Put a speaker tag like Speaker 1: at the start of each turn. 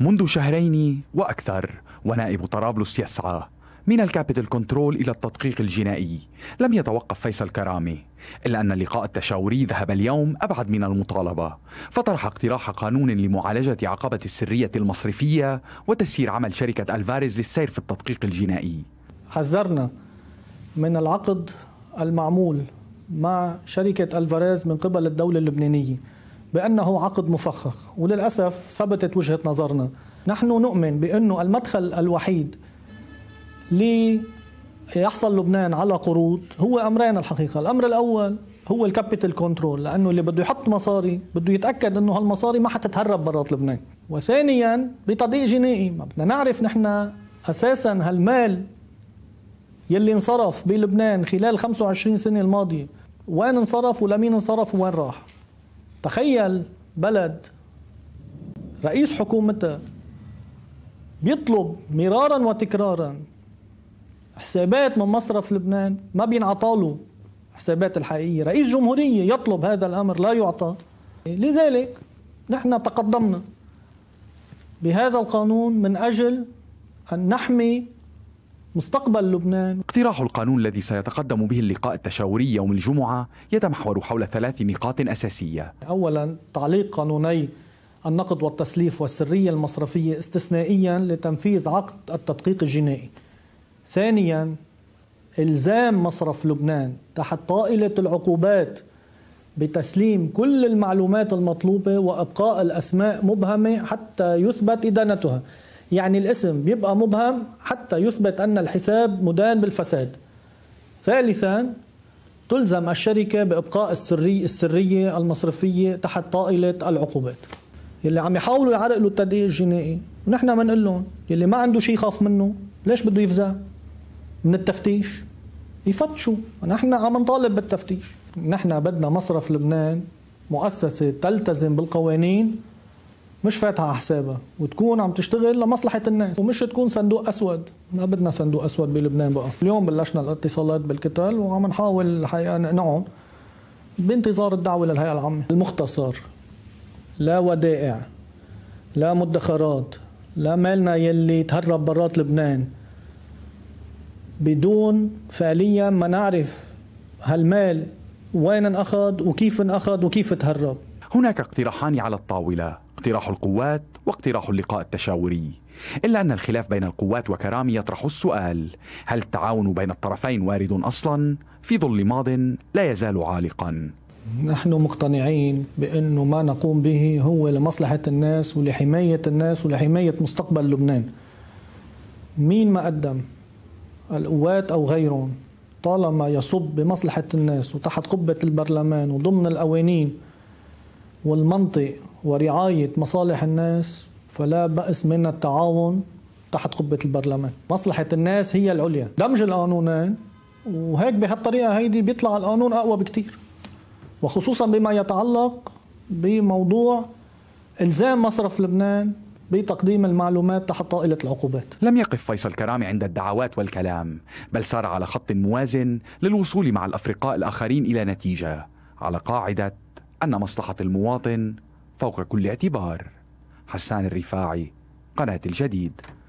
Speaker 1: منذ شهرين وأكثر ونائب طرابلس يسعى من الكابيتال كنترول إلى التدقيق الجنائي لم يتوقف فيصل كرامي إلا أن اللقاء التشاوري ذهب اليوم أبعد من المطالبة فطرح اقتراح قانون لمعالجة عقبة السرية المصرفية وتسيير عمل شركة ألفاريز للسير في التدقيق الجنائي
Speaker 2: حذرنا من العقد المعمول مع شركة ألفاريز من قبل الدولة اللبنانية بأنه عقد مفخخ وللأسف ثبتت وجهة نظرنا نحن نؤمن بأنه المدخل الوحيد ليحصل لبنان على قروض هو أمرين الحقيقة الأمر الأول هو الكابيتال كنترول لأنه اللي بده يحط مصاري بده يتأكد أنه هالمصاري ما حتتهرب برات لبنان وثانيا بتطبيق جنائي ما بدنا نعرف نحن أساسا هالمال يلي انصرف بلبنان خلال 25 سنة الماضية وين انصرف ولمين انصرف وين راح تخيل بلد رئيس حكومتها بيطلب مرارا وتكرارا حسابات من مصرف لبنان ما بينعطاله حسابات الحقيقية رئيس جمهورية يطلب هذا الأمر لا يعطى لذلك نحن تقدمنا
Speaker 1: بهذا القانون من أجل أن نحمي مستقبل لبنان اقتراح القانون الذي سيتقدم به اللقاء التشاوري يوم الجمعة يتمحور حول ثلاث نقاط أساسية
Speaker 2: أولا تعليق قانوني النقد والتسليف والسرية المصرفية استثنائيا لتنفيذ عقد التدقيق الجنائي ثانيا إلزام مصرف لبنان تحت طائلة العقوبات بتسليم كل المعلومات المطلوبة وإبقاء الأسماء مبهمة حتى يثبت إدانتها يعني الاسم بيبقى مبهم حتى يثبت أن الحساب مدان بالفساد ثالثا تلزم الشركة بإبقاء السري السرية المصرفية تحت طائلة العقوبات يلي عم يحاولوا يعرقلوا التدقيق الجنائي ونحن نقول لهم يلي ما عنده شيء يخاف منه ليش بده يفزع من التفتيش يفتشوا ونحن عم نطالب بالتفتيش نحن بدنا مصرف لبنان مؤسسة تلتزم بالقوانين مش فاتحه حسابها وتكون عم تشتغل لمصلحه الناس ومش تكون صندوق اسود ما بدنا صندوق اسود بلبنان بقى اليوم بلشنا الاتصالات بالكتل وعم نحاول الحقيقه نقنعهم بانتظار الدعوه للهيئه العامه المختصر لا ودائع لا مدخرات لا مالنا يلي تهرب برات لبنان بدون فعليا ما نعرف هالمال وين
Speaker 1: انأخذ وكيف انأخذ
Speaker 2: وكيف تهرب
Speaker 1: هناك اقتراحان على الطاولة اقتراح القوات واقتراح اللقاء التشاوري إلا أن الخلاف بين القوات وكرامي يطرح السؤال هل التعاون بين الطرفين وارد أصلا في ظل ماض لا يزال عالقا
Speaker 2: نحن مقتنعين بأنه ما نقوم به هو لمصلحة الناس ولحماية الناس ولحماية مستقبل لبنان مين ما قدم القوات أو غيرهم طالما يصب بمصلحة الناس وتحت قبة البرلمان وضمن القوانين والمنطق ورعاية مصالح الناس فلا بأس من التعاون تحت قبة البرلمان مصلحة الناس هي العليا دمج القانونين وهيك بهالطريقة هيدي بيطلع القانون أقوى بكتير وخصوصا بما يتعلق بموضوع إلزام مصرف لبنان بتقديم المعلومات تحت طائلة العقوبات
Speaker 1: لم يقف فيصل كرامي عند الدعوات والكلام بل سار على خط موازن للوصول مع الأفرقاء الآخرين إلى نتيجة على قاعدة أن مصلحة المواطن فوق كل اعتبار حسان الرفاعي قناة الجديد